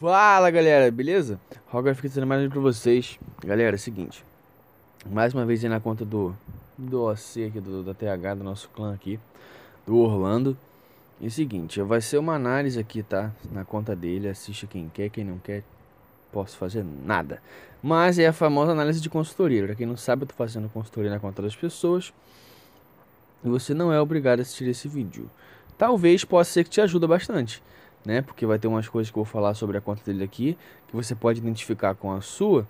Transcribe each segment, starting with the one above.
Fala galera, beleza? Roger fica trazendo mais um pra vocês. Galera, é o seguinte. Mais uma vez aí na conta do do OC aqui, do, da TH, do nosso clã aqui, do Orlando. E é o seguinte, vai ser uma análise aqui, tá? Na conta dele, assista quem quer, quem não quer, posso fazer nada. Mas é a famosa análise de consultoria. Pra quem não sabe, eu tô fazendo consultoria na conta das pessoas. E você não é obrigado a assistir esse vídeo. Talvez possa ser que te ajuda bastante, né? Porque vai ter umas coisas que eu vou falar sobre a conta dele aqui, que você pode identificar com a sua,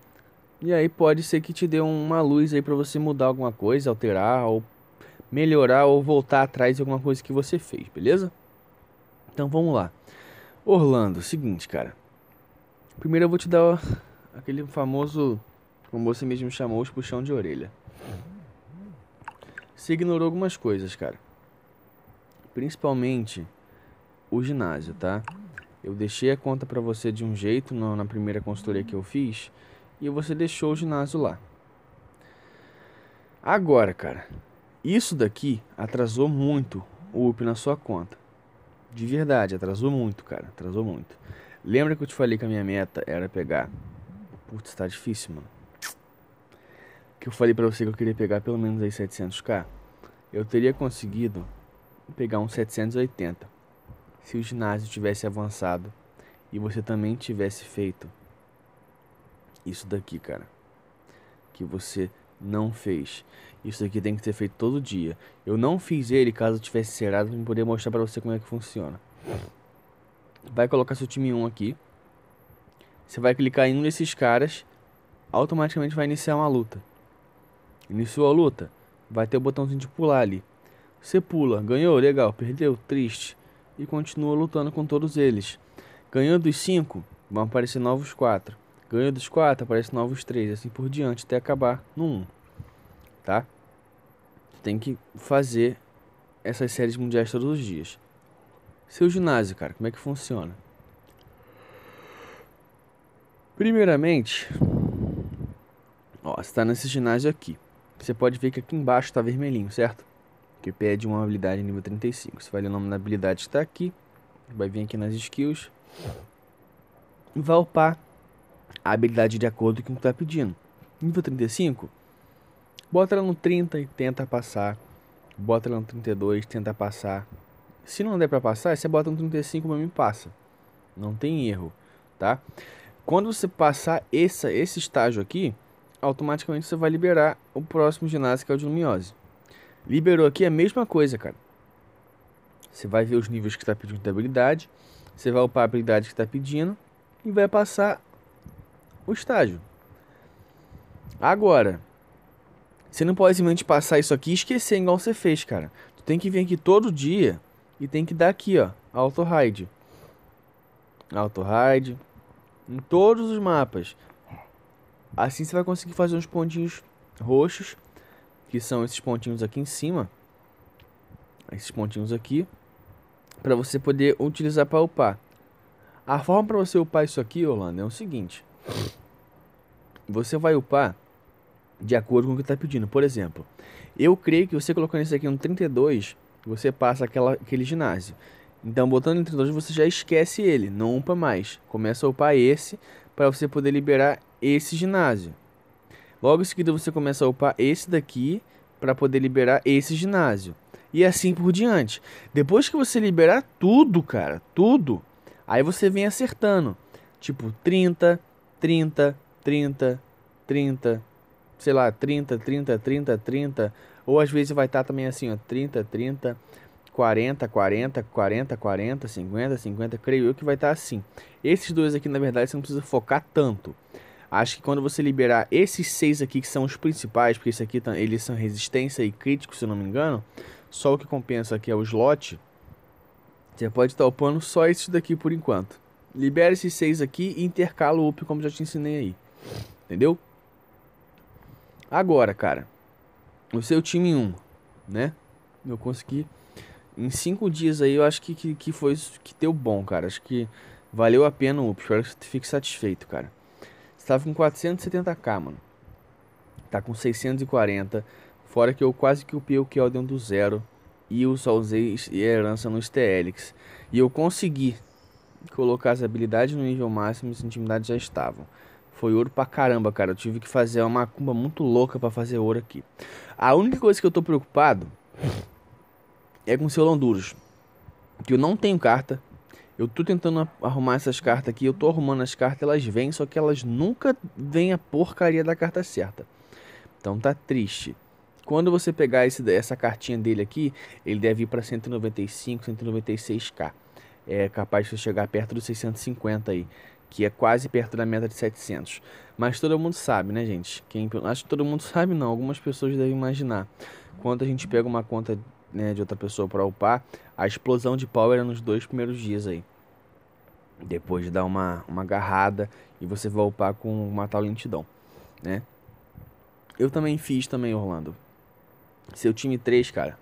e aí pode ser que te dê uma luz aí para você mudar alguma coisa, alterar ou melhorar ou voltar atrás de alguma coisa que você fez, beleza? Então vamos lá. Orlando, seguinte, cara. Primeiro eu vou te dar aquele famoso, como você mesmo chamou, os puxão de orelha se ignorou algumas coisas, cara. Principalmente o ginásio, tá? Eu deixei a conta para você de um jeito no, na primeira consultoria que eu fiz e você deixou o ginásio lá. Agora, cara, isso daqui atrasou muito o UP na sua conta. De verdade, atrasou muito, cara, atrasou muito. Lembra que eu te falei que a minha meta era pegar. Putz, tá difícil, mano que eu falei para você que eu queria pegar pelo menos aí 700k, eu teria conseguido pegar um 780 se o ginásio tivesse avançado e você também tivesse feito isso daqui, cara, que você não fez. Isso daqui tem que ser feito todo dia. Eu não fiz ele caso tivesse serado para poder mostrar para você como é que funciona. Vai colocar seu time 1 aqui. Você vai clicar em um desses caras, automaticamente vai iniciar uma luta. Iniciou a luta. Vai ter o botãozinho de pular ali. Você pula, ganhou, legal, perdeu, triste. E continua lutando com todos eles. ganhando os cinco, vão aparecer novos quatro. Ganhando dos quatro, aparecem novos três, assim por diante, até acabar no um. Tá? Tem que fazer essas séries mundiais todos os dias. Seu ginásio, cara, como é que funciona? Primeiramente, ó, você tá nesse ginásio aqui. Você pode ver que aqui embaixo está vermelhinho, certo? Que pede é uma habilidade nível 35. Você vai ler o nome da habilidade que está aqui. Vai vir aqui nas skills. Vai upar a habilidade de acordo com o que está pedindo. Nível 35, bota ela no 30 e tenta passar. Bota ela no 32, tenta passar. Se não der para passar, você bota no 35 mesmo e passa. Não tem erro, tá? Quando você passar essa, esse estágio aqui, automaticamente você vai liberar o próximo ginásio que é o de lumiose. Liberou aqui é a mesma coisa, cara. Você vai ver os níveis que está pedindo de habilidade, você vai upar a habilidade que está pedindo e vai passar o estágio. Agora, você não pode simplesmente passar isso aqui e esquecer igual você fez, cara. Tu tem que vir aqui todo dia e tem que dar aqui, ó, auto-ride. Auto-ride em todos os mapas. Assim você vai conseguir fazer uns pontinhos roxos, que são esses pontinhos aqui em cima. Esses pontinhos aqui, para você poder utilizar para upar. A forma para você upar isso aqui, Orlando, é o seguinte. Você vai upar de acordo com o que está pedindo. Por exemplo, eu creio que você colocando isso aqui no 32, você passa aquela, aquele ginásio. Então, botando no 32, você já esquece ele, não upa mais. Começa a upar esse para você poder liberar esse ginásio. Logo em seguida você começa a upar esse daqui para poder liberar esse ginásio. E assim por diante. Depois que você liberar tudo, cara, tudo, aí você vem acertando. Tipo 30, 30, 30, 30, sei lá, 30, 30, 30, 30. Ou às vezes vai estar tá também assim, ó, 30, 30, 40, 40, 40, 40, 50, 50. Creio eu que vai estar tá assim. Esses dois aqui, na verdade, você não precisa focar tanto. Acho que quando você liberar esses seis aqui, que são os principais, porque esse aqui tá, eles são resistência e crítico, se eu não me engano, só o que compensa aqui é o slot. Você pode estar upando só esses daqui por enquanto. Libera esses seis aqui e intercala o up como já te ensinei aí. Entendeu? Agora, cara, o seu time 1, um, né? Eu consegui em cinco dias aí, eu acho que, que, que foi que deu bom, cara. Acho que valeu a pena o up. Espero que você fique satisfeito, cara estava com 470k, mano. Tá com 640. Fora que eu quase que upei o dentro do zero. E eu só usei herança no Stelix. E eu consegui colocar as habilidades no nível máximo e as intimidades já estavam. Foi ouro pra caramba, cara. Eu tive que fazer uma macumba muito louca para fazer ouro aqui. A única coisa que eu tô preocupado é com o seu Londuros. Que eu não tenho carta, eu tô tentando arrumar essas cartas aqui, eu tô arrumando as cartas, elas vêm, só que elas nunca vêm a porcaria da carta certa. Então tá triste. Quando você pegar esse, essa cartinha dele aqui, ele deve ir para 195, 196k. É capaz de chegar perto dos 650 aí, que é quase perto da meta de 700. Mas todo mundo sabe, né, gente? Quem, acho que todo mundo sabe, não. Algumas pessoas devem imaginar. Quando a gente pega uma conta né, de outra pessoa para upar, a explosão de power é nos dois primeiros dias aí. Depois de dar uma, uma agarrada e você vai upar com uma tal lentidão, né? Eu também fiz também, Orlando. Seu time 3, cara.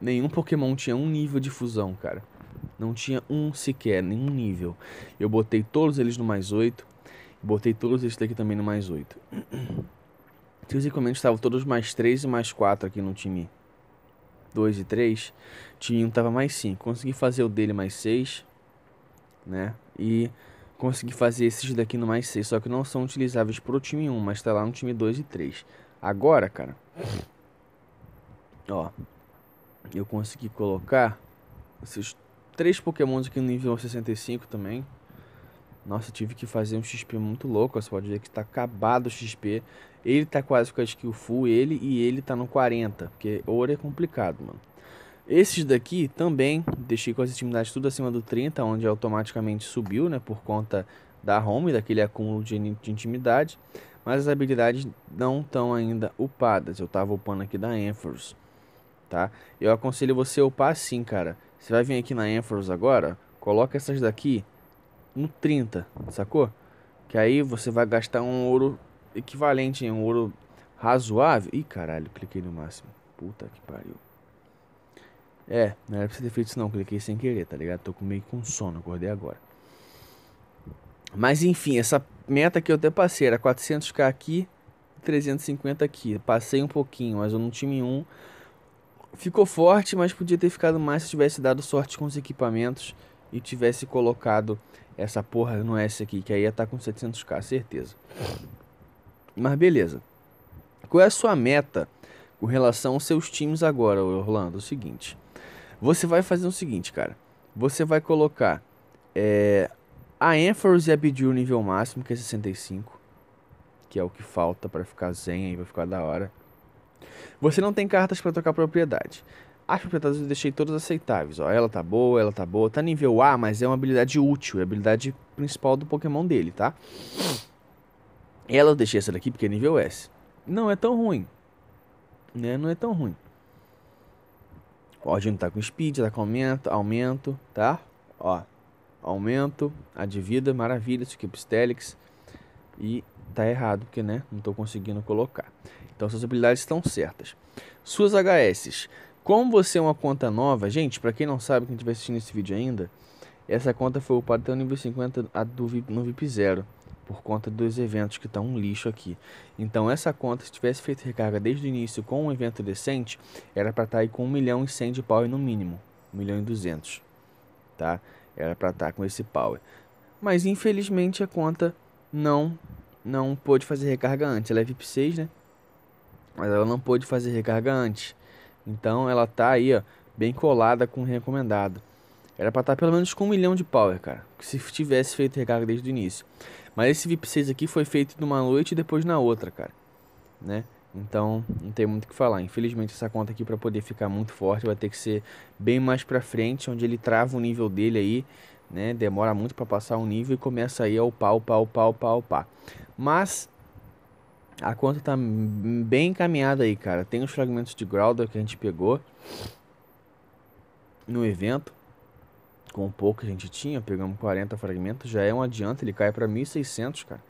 Nenhum Pokémon tinha um nível de fusão, cara. Não tinha um sequer, nenhum nível. Eu botei todos eles no mais 8. Botei todos esses daqui também no mais 8. Teus equipamentos estavam todos mais 3 e mais 4 aqui no time 2 e 3, tinha um tava mais 5. Consegui fazer o dele mais 6, né? E consegui fazer esses daqui no mais 6, só que não são utilizáveis pro time 1, mas tá lá no time 2 e 3. Agora, cara, ó, eu consegui colocar esses três pokémons aqui no nível 65 também. Nossa, tive que fazer um XP muito louco. Você pode ver que está acabado o XP. Ele tá quase com a skill full, ele e ele tá no 40, porque ouro é complicado, mano. Esses daqui também deixei com as intimidades tudo acima do 30, onde automaticamente subiu, né, por conta da home, daquele acúmulo de, de intimidade, mas as habilidades não estão ainda upadas. Eu tava upando aqui da Enforce, tá? Eu aconselho você upar assim, cara. Você vai vir aqui na Enforce agora, coloca essas daqui no 30, sacou? Que aí você vai gastar um ouro equivalente em um ouro razoável. Ih, caralho, cliquei no máximo. Puta que pariu. É, não era pra você ter feito isso não, cliquei sem querer, tá ligado? Tô meio com sono, acordei agora. Mas enfim, essa meta que eu até passei era 400k aqui, 350 aqui. Passei um pouquinho, mas eu não tinha nenhum. Ficou forte, mas podia ter ficado mais se tivesse dado sorte com os equipamentos e tivesse colocado essa porra no S aqui, que aí ia estar tá com 700k, certeza. Mas beleza. Qual é a sua meta com relação aos seus times agora, Orlando? o seguinte. Você vai fazer o seguinte, cara. Você vai colocar é, a Enforce e a Bidil nível máximo, que é 65. Que é o que falta para ficar zen aí, vai ficar da hora. Você não tem cartas para trocar propriedade. As propriedades eu deixei todas aceitáveis. Ó, ela tá boa, ela tá boa. Tá nível A, mas é uma habilidade útil. É a habilidade principal do Pokémon dele, tá? Ela eu deixei essa daqui porque é nível S. Não é tão ruim. Né? Não é tão ruim. Pode juntar tá com speed, tá com aumento, aumento, tá? Ó, aumento, a de vida, maravilha, isso aqui é Pistelix. E tá errado, porque né, não tô conseguindo colocar. Então suas habilidades estão certas. Suas HS. Como você é uma conta nova, gente, para quem não sabe, quem estiver assistindo esse vídeo ainda, essa conta foi upada até o nível 50 a do VIP, no VIP 0 por conta dos eventos que estão um lixo aqui. Então essa conta, se tivesse feito recarga desde o início com um evento decente, era para estar tá aí com 1 milhão e 100 de power no mínimo, 1 milhão e 200, tá? Era para estar tá com esse power. Mas infelizmente a conta não não pôde fazer recarga antes. Ela é VIP 6, né? Mas ela não pôde fazer recarga antes. Então ela tá aí, ó, bem colada com o recomendado. Era para estar tá pelo menos com um milhão de power, cara. Se tivesse feito recarga desde o início. Mas esse VIP 6 aqui foi feito numa noite e depois na outra, cara. Né? Então, não tem muito o que falar. Infelizmente, essa conta aqui para poder ficar muito forte vai ter que ser bem mais para frente, onde ele trava o nível dele aí, né? Demora muito para passar o um nível e começa aí a upar, upar, upar, upar, upar. Mas a conta tá bem encaminhada aí, cara. Tem os fragmentos de Growler que a gente pegou no evento com o pouco que a gente tinha, pegamos 40 fragmentos, já é um adianto, ele cai para 1600, cara.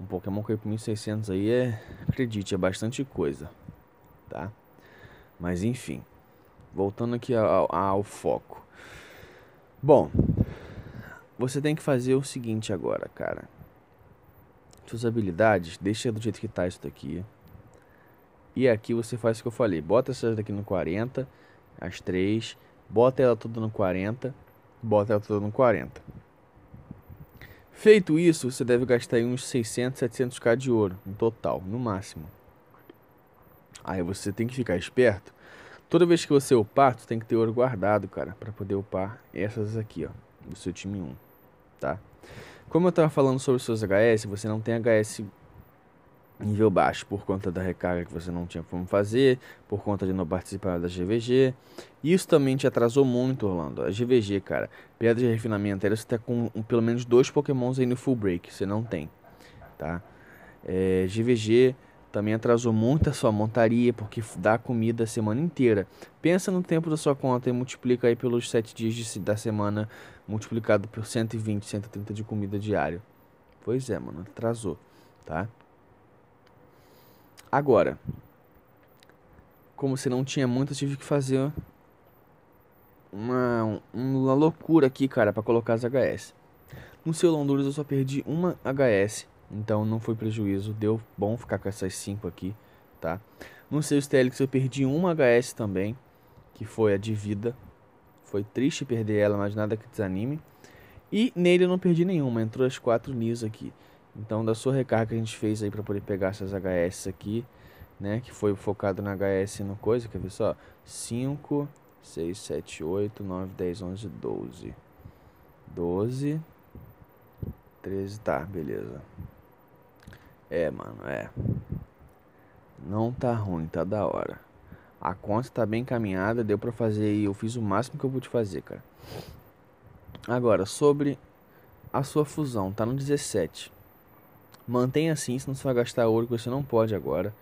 Um Pokémon cair para 1600 aí é, acredite, é bastante coisa, tá? Mas enfim, voltando aqui ao, ao foco. Bom, você tem que fazer o seguinte agora, cara. Suas habilidades, deixa do jeito que tá isso daqui. E aqui você faz o que eu falei, bota essas daqui no 40, as três, bota ela toda no 40 bota ela toda no 40. Feito isso, você deve gastar uns 600, 700k de ouro, no total, no máximo. Aí você tem que ficar esperto. Toda vez que você upar, tu tem que ter ouro guardado, cara, para poder upar essas aqui, ó, do seu time 1, tá? Como eu tava falando sobre os seus HS, você não tem HS nível baixo por conta da recarga que você não tinha como fazer, por conta de não participar da GVG. Isso também te atrasou muito, Orlando. A GVG, cara, pedra de refinamento, era você tá com um, pelo menos dois pokémons aí no full break, você não tem, tá? É, GVG também atrasou muito a sua montaria, porque dá comida a semana inteira. Pensa no tempo da sua conta e multiplica aí pelos 7 dias de, da semana, multiplicado por 120, 130 de comida diária. Pois é, mano, atrasou, tá? Agora, como se não tinha muito, eu tive que fazer uma, uma loucura aqui, cara, para colocar as HS. No seu Londres eu só perdi uma HS, então não foi prejuízo, deu bom ficar com essas 5 aqui, tá? No seu Stelix eu perdi uma HS também, que foi a de vida. Foi triste perder ela, mas nada que desanime. E nele eu não perdi nenhuma, entrou as quatro Nis aqui. Então, da sua recarga que a gente fez aí para poder pegar essas HS aqui, né? Que foi focado na HS e no coisa, quer ver só? 5, 6, 7, 8, 9, 10, 11, 12. 12, 13, tá, beleza. É, mano, é. Não tá ruim, tá da hora. A conta tá bem encaminhada, deu pra fazer e eu fiz o máximo que eu pude fazer, cara. Agora, sobre a sua fusão, tá no 17. Mantenha assim, senão você vai gastar ouro que você não pode agora,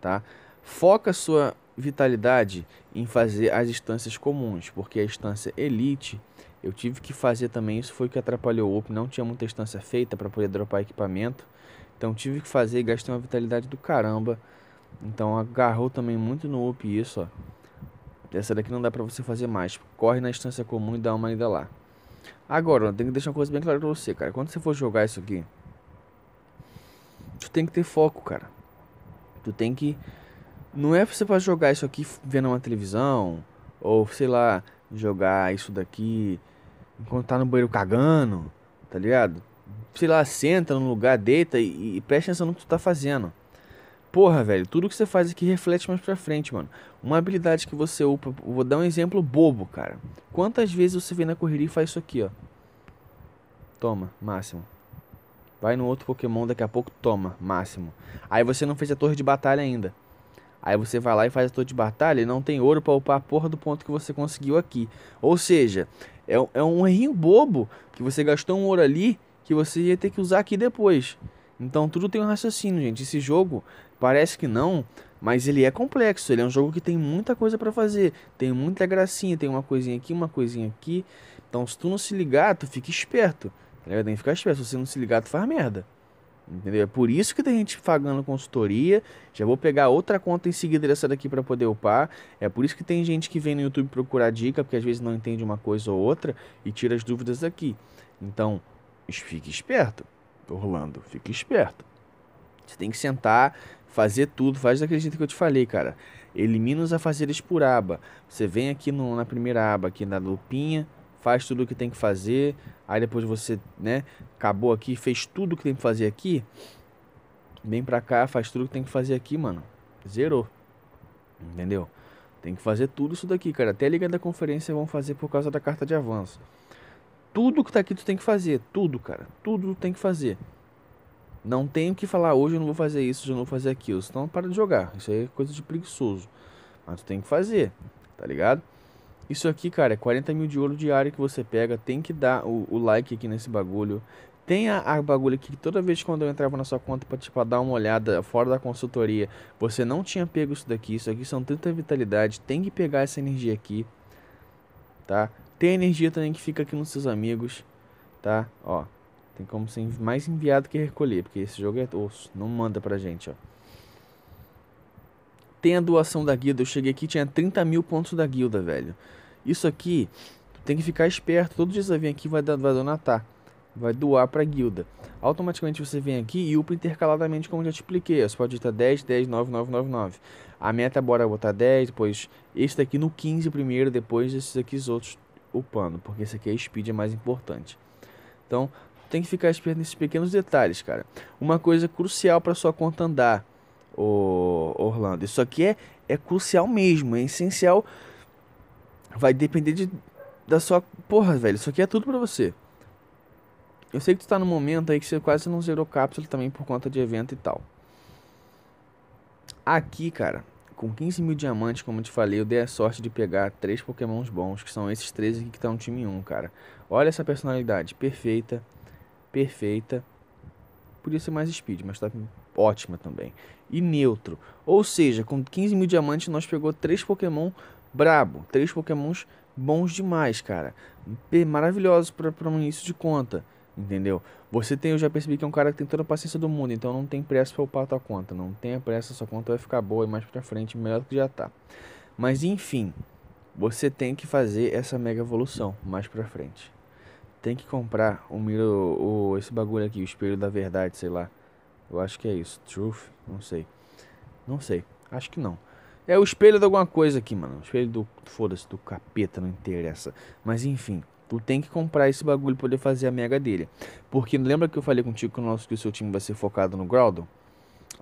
tá? Foca sua vitalidade em fazer as instâncias comuns, porque a instância elite eu tive que fazer também, isso foi o que atrapalhou o up, não tinha muita instância feita para poder dropar equipamento. Então tive que fazer e gastei uma vitalidade do caramba. Então agarrou também muito no up isso, ó. Essa daqui não dá pra você fazer mais. Corre na instância comum e dá uma ida lá. Agora, tem que deixar uma coisa bem clara pra você, cara. Quando você for jogar isso aqui, tu tem que ter foco, cara. Tu tem que. Não é você pra jogar isso aqui vendo uma televisão, ou sei lá, jogar isso daqui enquanto tá no banheiro cagando, tá ligado? Sei lá, senta no lugar, deita e, e presta atenção no que tu tá fazendo. Porra, velho, tudo que você faz aqui reflete mais pra frente, mano. Uma habilidade que você upa, vou dar um exemplo bobo, cara. Quantas vezes você vem na correria e faz isso aqui, ó? Toma, máximo. Vai no outro Pokémon daqui a pouco, toma, máximo. Aí você não fez a torre de batalha ainda. Aí você vai lá e faz a torre de batalha e não tem ouro para upar a porra do ponto que você conseguiu aqui. Ou seja, é, é um errinho bobo que você gastou um ouro ali que você ia ter que usar aqui depois. Então tudo tem um raciocínio, gente. Esse jogo parece que não, mas ele é complexo. Ele é um jogo que tem muita coisa para fazer, tem muita gracinha, tem uma coisinha aqui, uma coisinha aqui. Então se tu não se ligar, tu fica esperto. Tá tem que ficar esperto. Se você não se ligar, tu faz merda. Entendeu? É por isso que tem gente pagando consultoria. Já vou pegar outra conta em seguida dessa daqui para poder upar. É por isso que tem gente que vem no YouTube procurar dica, porque às vezes não entende uma coisa ou outra e tira as dúvidas daqui. Então, fique esperto, Orlando. Fique esperto. Você tem que sentar, fazer tudo, faz daquele jeito que eu te falei, cara. Elimina os afazeres por aba. Você vem aqui no, na primeira aba, aqui na lupinha faz tudo o que tem que fazer, aí depois você, né, acabou aqui, fez tudo o que tem que fazer aqui, vem pra cá, faz tudo o que tem que fazer aqui, mano. Zerou. Entendeu? Tem que fazer tudo isso daqui, cara. Até a liga da conferência vão fazer por causa da carta de avanço. Tudo que tá aqui tu tem que fazer. Tudo, cara. Tudo tu tem que fazer. Não tem o que falar hoje eu não vou fazer isso, eu não vou fazer aquilo. Senão para de jogar. Isso aí é coisa de preguiçoso. Mas tu tem que fazer, tá ligado? Isso aqui, cara, é 40 mil de ouro diário que você pega. Tem que dar o, o like aqui nesse bagulho. Tem a, a, bagulho aqui que toda vez quando eu entrava na sua conta pra, tipo, dar uma olhada fora da consultoria, você não tinha pego isso daqui. Isso aqui são 30 vitalidade. Tem que pegar essa energia aqui, tá? Tem energia também que fica aqui nos seus amigos, tá? Ó, tem como ser mais enviado que recolher, porque esse jogo é osso. Não manda pra gente, ó. Tem a doação da guilda. Eu cheguei aqui tinha 30 mil pontos da guilda, velho. Isso aqui, tu tem que ficar esperto. Todo dia você vem aqui vai, vai donatar. Tá. Vai doar para a guilda. Automaticamente você vem aqui e upa intercaladamente, como já te expliquei. Você pode estar 10, 10, 9, 9, 9, 9. A meta é bora botar 10, depois este aqui no 15 primeiro, depois esses aqui os outros upando. Porque esse aqui é speed, é mais importante. Então, tem que ficar esperto nesses pequenos detalhes, cara. Uma coisa crucial para sua conta andar, Orlando. Isso aqui é, é crucial mesmo, é essencial vai depender de, da sua. Porra, velho, isso aqui é tudo pra você. Eu sei que tu tá num momento aí que você quase não zerou cápsula também por conta de evento e tal. Aqui, cara, com 15 mil diamantes, como eu te falei, eu dei a sorte de pegar três pokémons bons, que são esses três aqui que estão tá no time 1, cara. Olha essa personalidade, perfeita, perfeita. Podia ser mais speed, mas tá ótima também. E neutro. Ou seja, com 15 mil diamantes, nós pegou três pokémon Brabo. Três pokémons bons demais, cara. Maravilhosos para um início de conta, entendeu? Você tem, eu já percebi que é um cara que tem toda a paciência do mundo, então não tem pressa para upar a tua conta. Não tenha pressa, sua conta vai ficar boa e mais pra frente, melhor do que já tá. Mas enfim, você tem que fazer essa mega evolução mais pra frente. Tem que comprar o miro, o, esse bagulho aqui, o espelho da verdade, sei lá. Eu acho que é isso. Truth? Não sei. Não sei. Acho que não. É o espelho de alguma coisa aqui, mano. O espelho do. Foda-se, do capeta, não interessa. Mas enfim, tu tem que comprar esse bagulho pra poder fazer a mega dele. Porque lembra que eu falei contigo que o, nosso, que o seu time vai ser focado no Groudon?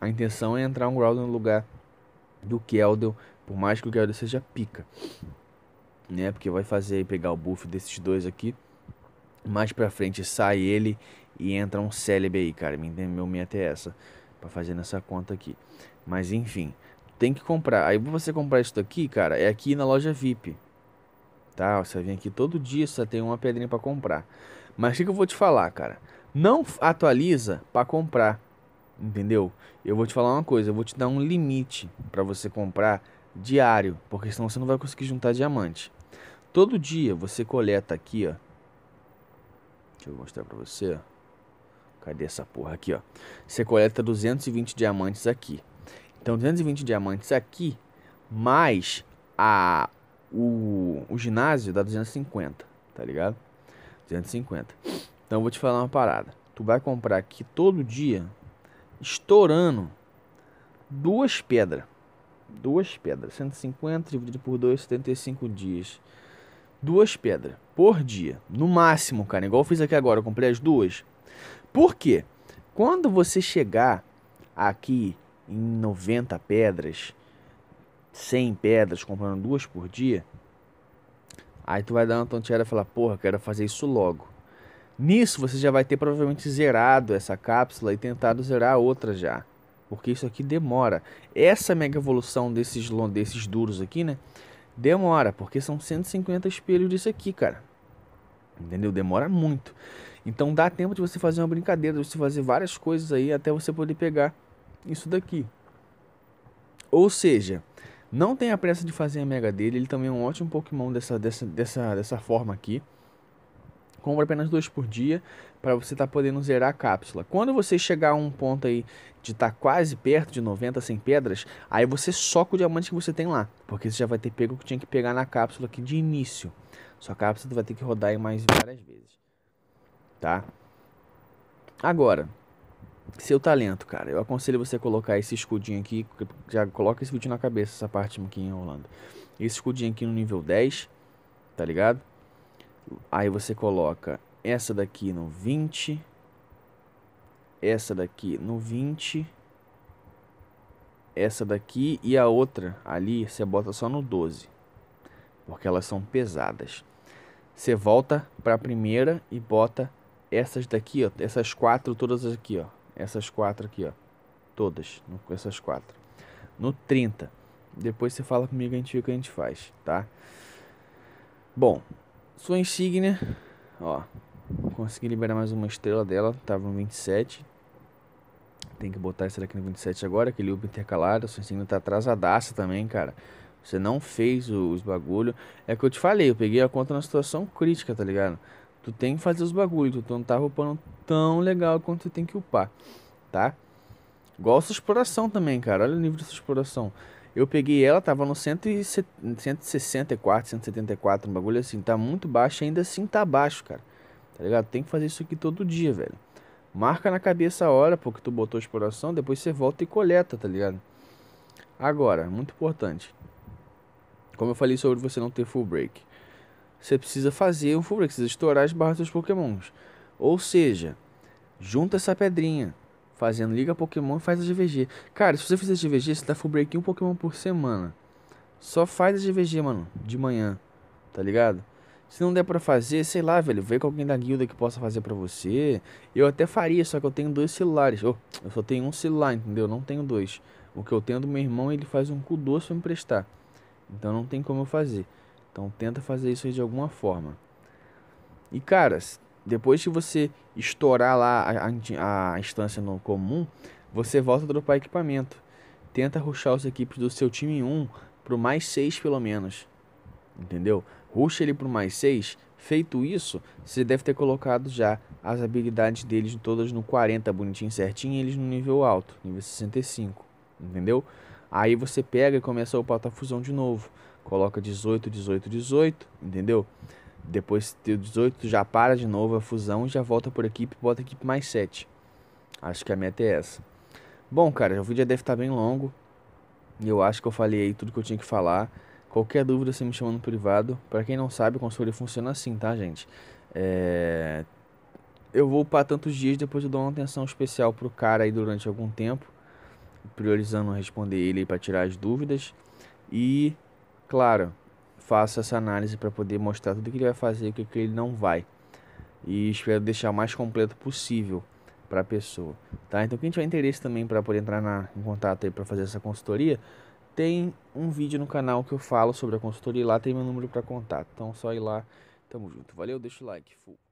A intenção é entrar um Groudon no lugar do Keldon. por mais que o Keldon seja pica. Né? Porque vai fazer pegar o buff desses dois aqui. Mais pra frente sai ele e entra um Celebi aí, cara. Meu meta é essa. Pra fazer nessa conta aqui. Mas enfim. Tem que comprar. Aí você comprar isso aqui, cara, é aqui na loja VIP. Tá? Você vem aqui todo dia, só tem uma pedrinha para comprar. Mas o que, que eu vou te falar, cara? Não atualiza para comprar. Entendeu? Eu vou te falar uma coisa, eu vou te dar um limite para você comprar diário, porque senão você não vai conseguir juntar diamante. Todo dia você coleta aqui, ó. Deixa eu mostrar para você, ó. Cadê essa porra aqui, ó? Você coleta 220 diamantes aqui. Então 220 diamantes aqui, mais a, o, o ginásio dá 250, tá ligado? 250. Então eu vou te falar uma parada. Tu vai comprar aqui todo dia, estourando, duas pedras. Duas pedras. 150 dividido por 2, 75 dias. Duas pedras por dia. No máximo, cara. Igual eu fiz aqui agora. Eu comprei as duas. Por quê? Quando você chegar aqui em 90 pedras, 100 pedras, comprando duas por dia, aí tu vai dar uma tonteada e falar, porra, quero fazer isso logo. Nisso você já vai ter provavelmente zerado essa cápsula e tentado zerar a outra já. Porque isso aqui demora. Essa mega evolução desses, desses duros aqui, né? Demora, porque são 150 espelhos disso aqui, cara. Entendeu? Demora muito. Então dá tempo de você fazer uma brincadeira, de você fazer várias coisas aí até você poder pegar isso daqui. Ou seja, não tenha pressa de fazer a mega dele, ele também é um ótimo Pokémon dessa, dessa, dessa, dessa forma aqui. Compra apenas dois por dia para você estar tá podendo zerar a cápsula. Quando você chegar a um ponto aí de estar tá quase perto de 90, 100 pedras, aí você soca o diamante que você tem lá, porque você já vai ter pego o que tinha que pegar na cápsula aqui de início. Sua cápsula vai ter que rodar aí mais várias vezes, tá? Agora, seu talento, cara. Eu aconselho você a colocar esse escudinho aqui. Já coloca esse escudinho na cabeça, essa parte aqui holanda. Esse escudinho aqui no nível 10, tá ligado? Aí você coloca essa daqui no 20. Essa daqui no 20. Essa daqui e a outra ali você bota só no 12. Porque elas são pesadas. Você volta para a primeira e bota essas daqui, ó, essas quatro todas aqui, ó, essas quatro aqui, ó. Todas, essas quatro. No 30. Depois você fala comigo, a gente vê o que a gente faz, tá? Bom, sua insígnia, ó. Consegui liberar mais uma estrela dela, tava no 27. Tem que botar essa daqui no 27 agora, aquele loop intercalado. Sua insígnia tá atrasadaça também, cara. Você não fez os bagulho. É que eu te falei, eu peguei a conta na situação crítica, tá ligado? Tu tem que fazer os bagulhos, tu não tá roubando tão legal quanto tu tem que upar, tá? Igual a exploração também, cara. Olha o nível de exploração. Eu peguei ela, tava no 164, 174, um bagulho assim. Tá muito baixo, ainda assim tá baixo, cara. Tá ligado? Tem que fazer isso aqui todo dia, velho. Marca na cabeça a hora, porque tu botou a exploração, depois você volta e coleta, tá ligado? Agora, muito importante. Como eu falei sobre você não ter full break você precisa fazer um furo, precisa estourar as barras dos pokémons. Ou seja, junta essa pedrinha, fazendo liga Pokémon e faz a GVG. Cara, se você fizer a GVG, você dá full break um Pokémon por semana. Só faz a GVG, mano, de manhã, tá ligado? Se não der pra fazer, sei lá, velho, vê com alguém da guilda que possa fazer pra você. Eu até faria, só que eu tenho dois celulares. Oh, eu só tenho um celular, entendeu? Não tenho dois. O que eu tenho é do meu irmão, ele faz um cu doce pra me emprestar. Então não tem como eu fazer. Então tenta fazer isso aí de alguma forma. E caras, depois que você estourar lá a, a, a instância no comum, você volta a dropar equipamento. Tenta ruxar os equipes do seu time 1 para mais 6 pelo menos. Entendeu? Ruxa ele para mais 6. Feito isso, você deve ter colocado já as habilidades deles todas no 40, bonitinho certinho, e eles no nível alto, nível 65. Entendeu? Aí você pega e começa a upar a fusão de novo coloca 18, 18, 18, entendeu? Depois do 18, já para de novo a fusão, já volta por equipe e bota equipe mais 7. Acho que a meta é essa. Bom, cara, o vídeo já deve estar tá bem longo. E eu acho que eu falei aí tudo que eu tinha que falar. Qualquer dúvida, você me chama no privado. Para quem não sabe, o console funciona assim, tá, gente? É... Eu vou para tantos dias, depois eu dou uma atenção especial pro cara aí durante algum tempo. Priorizando responder ele para tirar as dúvidas. E claro, faça essa análise para poder mostrar tudo o que ele vai fazer e o que, ele não vai. E espero deixar o mais completo possível para a pessoa, tá? Então quem tiver interesse também para poder entrar na, em contato aí para fazer essa consultoria, tem um vídeo no canal que eu falo sobre a consultoria e lá tem meu número para contato. Então só ir lá, tamo junto. Valeu, deixa o like. Fui.